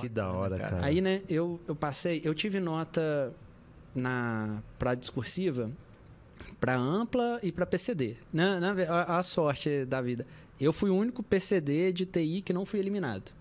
Que da hora, cara. cara. Aí, né, eu, eu passei, eu tive nota na para discursiva para ampla e para PCD. Na, na a, a, sorte da vida. Eu fui o único PCD de TI que não fui eliminado.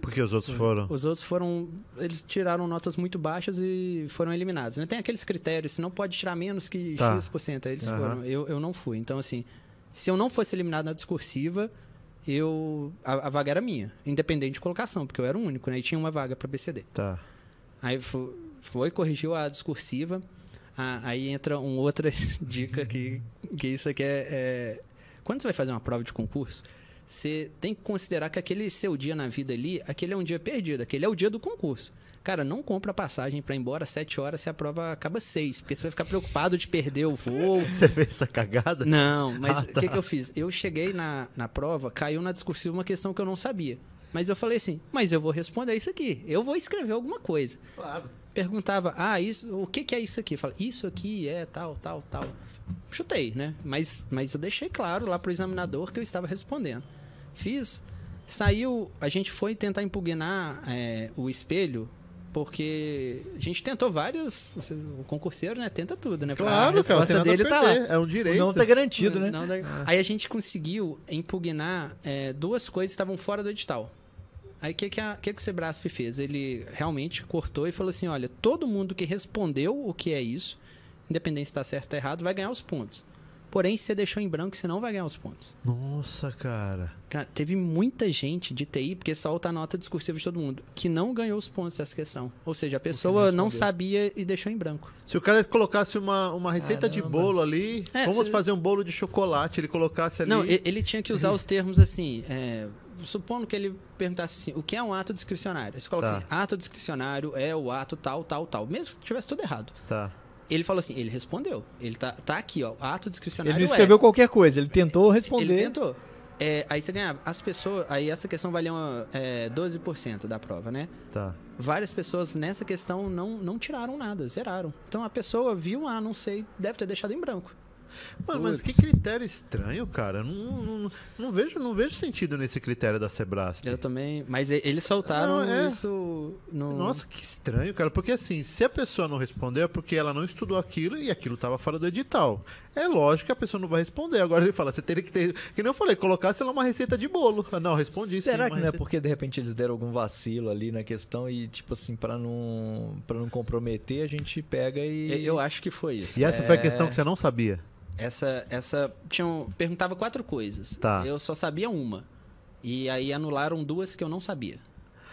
Porque os outros foram? Os outros foram. Eles tiraram notas muito baixas e foram eliminados. Né? Tem aqueles critérios, você não pode tirar menos que tá. X%. Aí eles uhum. foram. Eu, eu não fui. Então, assim, se eu não fosse eliminado na discursiva, eu a, a, vaga era minha, independente de colocação, porque eu era o único, né? E tinha uma vaga para PCD. Tá. Aí foi, foi, corrigiu a discursiva. Ah, aí entra uma outra dica que, que isso aqui é, é... Quando você vai fazer uma prova de concurso, você tem que considerar que aquele seu dia na vida ali, aquele é um dia perdido, aquele é o dia do concurso. Cara, não compra passagem para ir embora sete horas se a prova acaba seis porque você vai ficar preocupado de perder o voo. Você fez essa cagada? Não, mas ah, o ah, tá. que, que eu fiz? Eu cheguei na, na prova, caiu na discursiva uma questão que eu não sabia. Mas eu falei assim, mas eu vou responder isso aqui, eu vou escrever alguma coisa. Claro. Perguntava, ah, isso, o que, que é isso aqui? Fala, isso aqui é tal, tal, tal. Chutei, né? Mas, mas eu deixei claro lá pro examinador que eu estava respondendo. Fiz. Saiu. A gente foi tentar impugnar é, o espelho porque a gente tentou vários. O concurseiro, né? Tenta tudo, né? Claro, a resposta cara, dele tá lá. É um direito. Não tá garantido, né? Não, tá... Aí a gente conseguiu impugnar é, duas coisas que estavam fora do edital. Aí o que, que, que, que o Sebrasp fez? Ele realmente cortou e falou assim: olha, todo mundo que respondeu o que é isso, independente se está certo ou tá errado, vai ganhar os pontos. Porém, se você deixou em branco, você não vai ganhar os pontos. Nossa, cara. cara teve muita gente de TI, porque solta tá a nota discursiva de todo mundo, que não ganhou os pontos dessa questão. Ou seja, a pessoa não, sabia e deixou em branco. Se o cara colocasse uma, uma receita Caramba. de bolo ali, é, vamos se... fazer um bolo de chocolate, ele colocasse ali. Não, ele tinha que usar os termos assim. É supondo que ele perguntasse assim, o que é um ato discricionário? Você coloca tá. assim, ato discricionário é o ato tal, tal, tal. Mesmo que tivesse tudo errado. Tá. Ele falou assim, ele respondeu. Ele tá, tá aqui, ó. Ato discricionário. Ele não é. escreveu é. qualquer coisa, ele tentou responder. Ele tentou. É, aí você ganhava. As pessoas. Aí essa questão valia uma, é, 12% da prova, né? Tá. Várias pessoas nessa questão não, não tiraram nada, zeraram. Então a pessoa viu, ah, não sei, deve ter deixado em branco. Mano, mas que critério estranho, cara. Não, não, não, vejo, não vejo sentido nesse critério da Sebrasp. Eu também. Mas eles soltaram não, é... isso no. Nossa, que estranho, cara. Porque assim, se a pessoa não responder é porque ela não estudou aquilo e aquilo tava fora do edital. É lógico que a pessoa não vai responder. Agora ele fala, você teria que ter. Que nem eu falei, colocar, lá, uma receita de bolo. Ah, não, respondi Será sim, que não é porque de repente eles deram algum vacilo ali na questão e, tipo assim, para não para não comprometer, a gente pega e. É, eu acho que foi isso. E essa é... foi a é. questão que você não sabia? Essa, essa tinham, perguntava quatro coisas. Tá. Eu só sabia uma. E aí anularam duas que eu não sabia.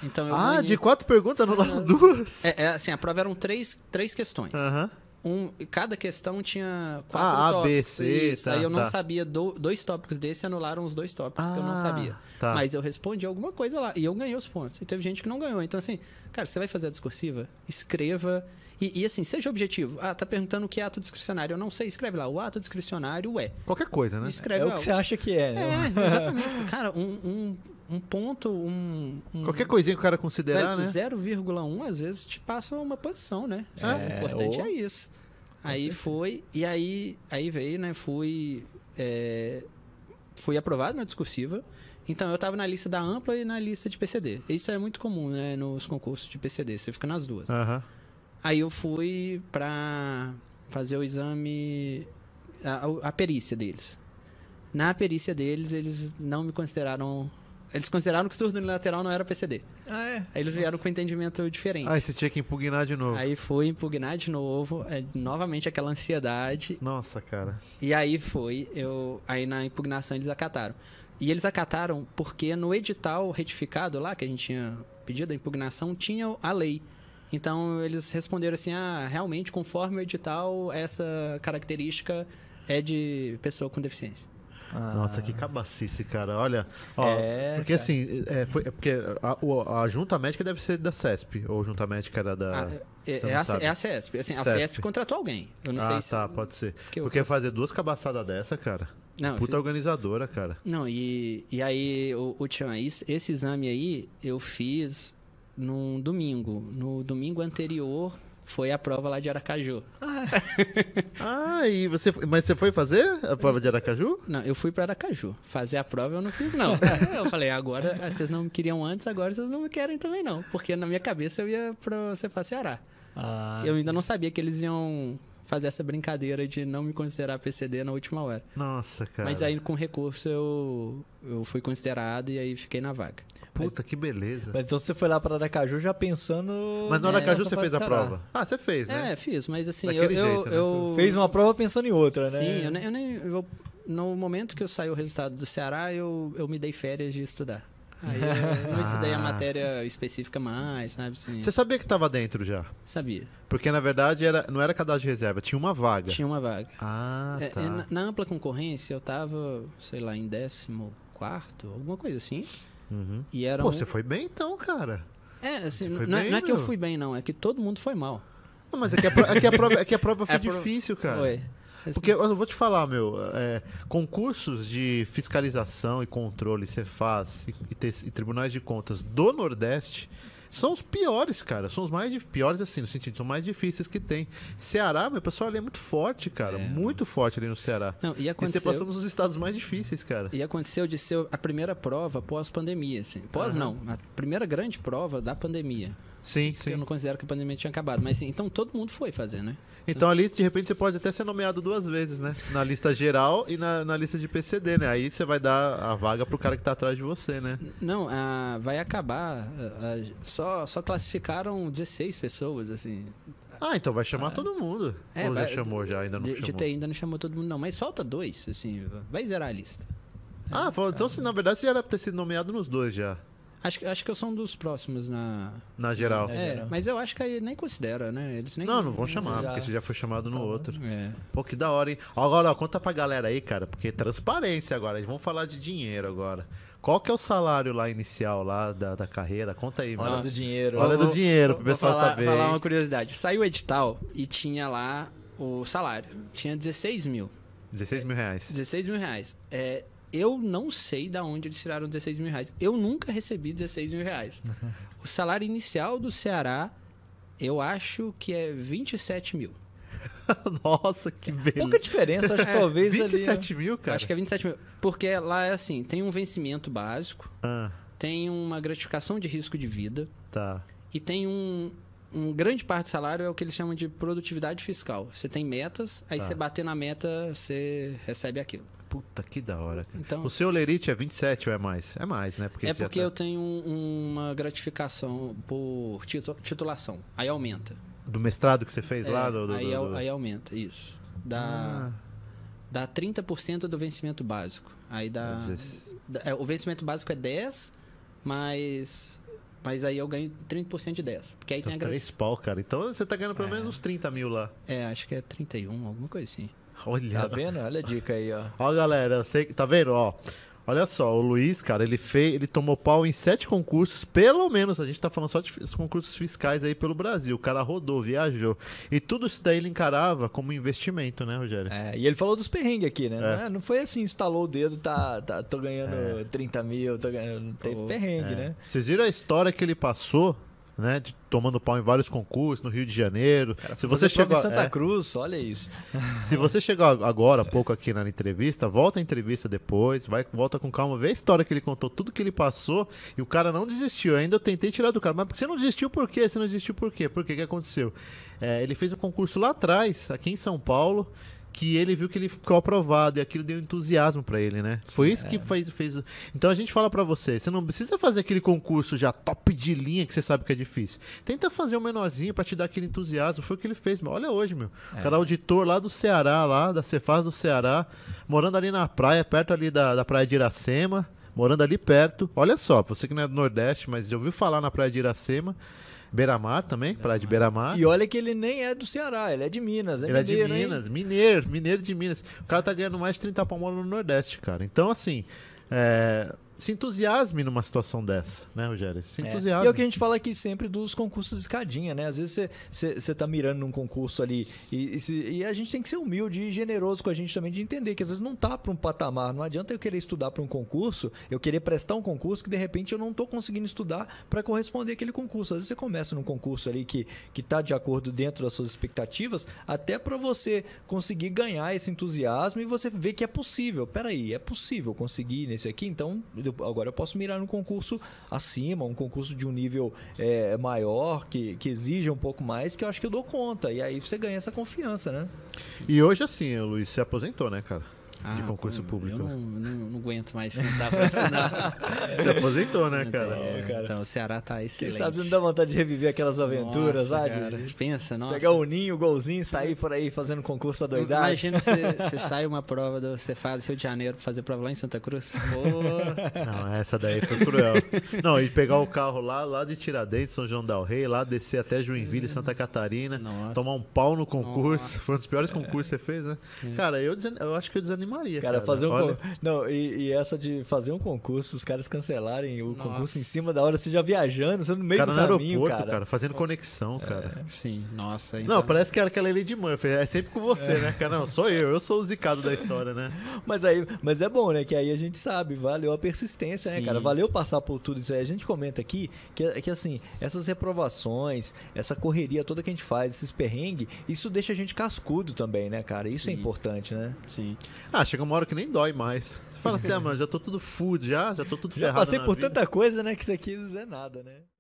Então ah, ganhei... de quatro perguntas anularam duas? É, é, assim, a prova eram três, três questões. Uhum. Um, cada questão tinha ah, quatro ah, tópicos. A, B, C, tá, isso. Tá, aí eu não tá. sabia do, dois tópicos desse, anularam os dois tópicos ah, que eu não ah, sabia. Tá. Mas eu respondi alguma coisa lá e eu ganhei os pontos. E teve gente que não ganhou. Então, assim, cara, você vai fazer a discursiva? Escreva e, e, assim, seja objetivo. Ah, tá perguntando o que é ato discricionário. Eu não sei, escreve lá. O ato discricionário é. Qualquer coisa, né? Escreve é o que você acha que é. Né? É, exatamente. Cara, um, um, um ponto, um, um, Qualquer coisinha que o cara considerar, né? 0,1 às vezes te passa uma posição, né? É, o importante é, é ou... é isso. Aí foi, e aí, aí veio, né? Fui, é, fui aprovado na discursiva. Então, eu estava na lista da ampla e na lista de PCD. Isso é muito comum, né? Nos concursos de PCD, você fica nas duas. Aham. Uhum. Aí eu fui para fazer o exame, a, a perícia deles. Na perícia deles, eles não me consideraram eles consideraram que o surdo unilateral não era PCD. Ah, é? Aí eles vieram Nossa. com um entendimento diferente. Ah, você tinha que impugnar de novo. Aí foi impugnar de novo, é, novamente aquela ansiedade. Nossa, cara. E aí foi, eu, aí na impugnação eles acataram. E eles acataram porque no edital retificado lá, que a gente tinha pedido a impugnação, tinha a lei então eles responderam assim: ah, realmente, conforme o edital, essa característica é de pessoa com deficiência. Ah. Nossa, que cabacice, cara. Olha, ó, é, porque cara. assim, é, foi, é porque a, a, junta médica deve ser da CESP, ou junta médica era da. Ah, é, é, é, a, é, a, CESP. Assim, a CESP. CESP contratou alguém. Eu não ah, sei se. Ah, tá, pode ser. porque, fazer duas cabaçadas dessa, cara. É não, Puta fiz... organizadora, cara. Não, e, e aí, o, o Tchan, esse, esse exame aí eu fiz num domingo. No domingo anterior foi a prova lá de Aracaju. Ah, ah e você, mas você foi fazer a prova de Aracaju? Não, eu fui para Aracaju. Fazer a prova eu não fiz, não. eu falei, agora ah, vocês não me queriam antes, agora vocês não me querem também, não. Porque na minha cabeça eu ia para você Ceará. Ah, eu ainda não sabia que eles iam fazer essa brincadeira de não me considerar PCD na última hora. Nossa, cara. Mas aí com recurso eu, eu fui considerado e aí fiquei na vaga. Puta, mas, que beleza. Mas então você foi lá para Aracaju já pensando. Mas no Aracaju é, você fez a prova? Ah, você fez, né? É, fiz, mas assim, eu, jeito, eu, né? eu, Fez uma prova pensando em outra, né? Sim, eu, eu nem. Eu, no momento que eu saí o resultado do Ceará, eu, eu me dei férias de estudar. Aí eu não ah. estudei a matéria específica mais, sabe? Assim, Você sabia que estava dentro já? Sabia. Porque, na verdade, era, não era cadastro de reserva, tinha uma vaga. Tinha uma vaga. Ah, tá. É, é, tá. na, na, ampla concorrência, eu estava, sei lá, em 14 quarto, alguma coisa assim. Uhum. E era Pô, um... você foi bem então, cara. É, assim, não, é, bem, não, é que eu fui bem, não. É que todo mundo foi mal. Não, mas é que a, é que a prova, é que a prova foi é difícil, pro... cara. Foi. Assim. Porque eu vou te falar, meu, é, concursos de fiscalização e controle, Cefaz e, e, e tribunais de contas do Nordeste são os piores, cara. São os mais piores, assim, no sentido, são mais difíceis que tem. Ceará, meu pessoal ali é muito forte, cara. É, muito forte ali no Ceará. Não, e, aconteceu... e você passou nos estados mais difíceis, cara. E aconteceu de ser a primeira prova pós-pandemia, assim. Pós uhum. não, a primeira grande prova da pandemia. Sim, sim. Eu não considero que a pandemia tinha acabado. Mas assim, então todo mundo foi fazer, né? Então ali, de repente, você pode até ser nomeado duas vezes, né? Na lista geral e na, na lista de PCD, né? Aí você vai dar a vaga pro cara que tá atrás de você, né? Não, vai acabar. só, só classificaram 16 pessoas, assim. Ah, então vai chamar ah, todo mundo. É, Ou vai, já chamou, já ainda não de, chamou. De ainda não chamou todo mundo, não. Mas falta dois, assim. Vai zerar a lista. Ah, é, então se, na verdade você já era pra ter sido nomeado nos dois já. Acho, acho que eu sou um dos próximos na. Na geral. É, é mas eu acho que aí nem considera, né? Eles nem. Não, não vão chamar, já... porque você já foi chamado no tá outro. É. Pô, que da hora, hein? Agora, ó, conta pra galera aí, cara, porque é transparência agora. Eles vão falar de dinheiro agora. Qual que é o salário lá inicial lá da, da carreira? Conta aí, mano. Olha do dinheiro. Olha do dinheiro pro pessoal falar, saber. falar uma curiosidade. Saiu o edital e tinha lá o salário. Tinha 16 mil. 16 mil reais. 16 mil reais. É, eu não sei de onde eles tiraram 16 mil reais. Eu nunca recebi 16 mil reais. o salário inicial do Ceará, eu acho que é 27 mil. Nossa, que é. beleza. Pouca diferença, acho que é, talvez 27 ali, né? mil, cara? Acho que é 27 mil. Porque lá é assim, tem um vencimento básico, ah. tem uma gratificação de risco de vida. Tá. E tem um, um grande parte do salário é o que eles chamam de produtividade fiscal. Você tem metas, aí tá. você bater na meta, você recebe aquilo. Puta que da hora, cara. Então, o seu Lerite é 27 ou é mais? É mais, né? Porque é porque tá... eu tenho uma gratificação por titulação. Aí aumenta. Do mestrado que você fez é, lá? Do, do, aí, do, aí, aumenta, isso. Dá, ah. dá 30% do vencimento básico. Aí dá. dá é, o vencimento básico é 10, mas mas aí eu ganho 30% de 10. Porque aí então, tem a 3 pau, cara. Então você tá ganhando pelo é. menos uns 30 mil lá. É, acho que é 31, alguma coisa assim. Olha. Tá vendo? Olha a dica aí, ó. Ó, galera, sei que. Tá vendo? Ó. Olha só, o Luiz, cara, ele fez, ele tomou pau em sete concursos, pelo menos, a gente tá falando só de concursos fiscais aí pelo Brasil. O cara rodou, viajou. E tudo isso daí ele encarava como investimento, né, Rogério? É, e ele falou dos perrengues aqui, né? É. Não, é, não, foi assim, instalou o dedo, tá, tá tô ganhando é. 30 mil, tô ganhando. Teve perrengue, é. né? Vocês viram a história que ele passou né? De, tomando pau em vários concursos no Rio de Janeiro. Cara, se você chegou em Santa é, Cruz, olha isso. Se você chegar agora, pouco aqui na entrevista, volta a entrevista depois, vai, volta com calma, vê a história que ele contou, tudo que ele passou, e o cara não desistiu. Ainda eu tentei tirar do cara, mas você não desistiu por quê? Você não desistiu por quê? Por quê? O que aconteceu? É, ele fez um concurso lá atrás, aqui em São Paulo, que ele viu que ele ficou aprovado e aquilo deu entusiasmo para ele, né? Foi isso que é. fez, fez. Então a gente fala para você, você não precisa fazer aquele concurso já top de linha que você sabe que é difícil. Tenta fazer um menorzinho para te dar aquele entusiasmo. Foi o que ele fez, meu. Olha hoje, meu. É. O cara auditor lá do Ceará, lá da Cefaz do Ceará, morando ali na praia, perto ali da, da praia de Iracema, morando ali perto. Olha só, você que não é do Nordeste, mas já ouviu falar na praia de Iracema. Beira-Mar também, Beira praia de Beira-Mar. E olha que ele nem é do Ceará, ele é de Minas. né? ele mineiro, é de Minas, hein? mineiro, mineiro de Minas. O cara tá ganhando mais de 30 pau no Nordeste, cara. Então, assim, é, se entusiasme numa situação dessa, né, Rogério? Se é. entusiasme. É. E é o que a gente fala aqui sempre dos concursos de escadinha, né? Às vezes você tá mirando num concurso ali e, e, se, e, a gente tem que ser humilde e generoso com a gente também de entender que às vezes não tá para um patamar. Não adianta eu querer estudar para um concurso, eu querer prestar um concurso que de repente eu não tô conseguindo estudar para corresponder aquele concurso. Às vezes você começa num concurso ali que, que tá de acordo dentro das suas expectativas, até para você conseguir ganhar esse entusiasmo e você ver que é possível. Peraí, é possível conseguir nesse aqui, então agora eu posso mirar num concurso acima, um concurso de um nível é, maior, que, que exija um pouco mais, que eu acho que eu dou conta. E aí você ganha essa confiança, né? E hoje, assim, o Luiz se aposentou, né, cara? Ah, de concurso como, público. Eu não, não, não, aguento mais tentar vacinar. Você aposentou, né, então, cara? É, cara? Então o Ceará tá excelente. Quem sabe não dá vontade de reviver aquelas aventuras nossa, lá? De, pensa, nossa. Pegar o ninho, o golzinho, sair por aí fazendo concurso adoidado. Imagina você sai uma prova, você faz Rio de Janeiro pra fazer prova lá em Santa Cruz. Oh. Não, essa daí foi cruel. Não, e pegar o carro lá, lá de Tiradentes, São João Del Rey, lá descer até Joinville, Santa Catarina, nossa. tomar um pau no concurso. Nossa. Foi um dos piores concursos que você fez, né? É. Cara, eu, eu acho que eu desanimei Maria. Cara, cara. fazer um Olha... Não, e, e, essa de fazer um concurso, os caras cancelarem o Nossa. concurso em cima da hora, você já viajando, você no meio cara, do no caminho, aeroporto, cara. cara. Fazendo conexão, é, cara. É. Sim. Nossa. Então... Não, parece que era aquela Lady Murphy. É sempre com você, é. né, cara? Não, sou eu. Eu sou o zicado da história, né? mas aí, mas é bom, né? Que aí a gente sabe, valeu a persistência, Sim. né, cara? Valeu passar por tudo isso aí. A gente comenta aqui que, que assim, essas reprovações, essa correria toda que a gente faz, esses perrengues, isso deixa a gente cascudo também, né, cara? Isso é Sim. é importante, né? Sim. Ah, ah, chega uma hora que nem dói mais. Você fala assim, ah, mano, já tô tudo food, já, já tô tudo ferrado. Já passei por vida. tanta coisa, né, que isso aqui não é nada, né?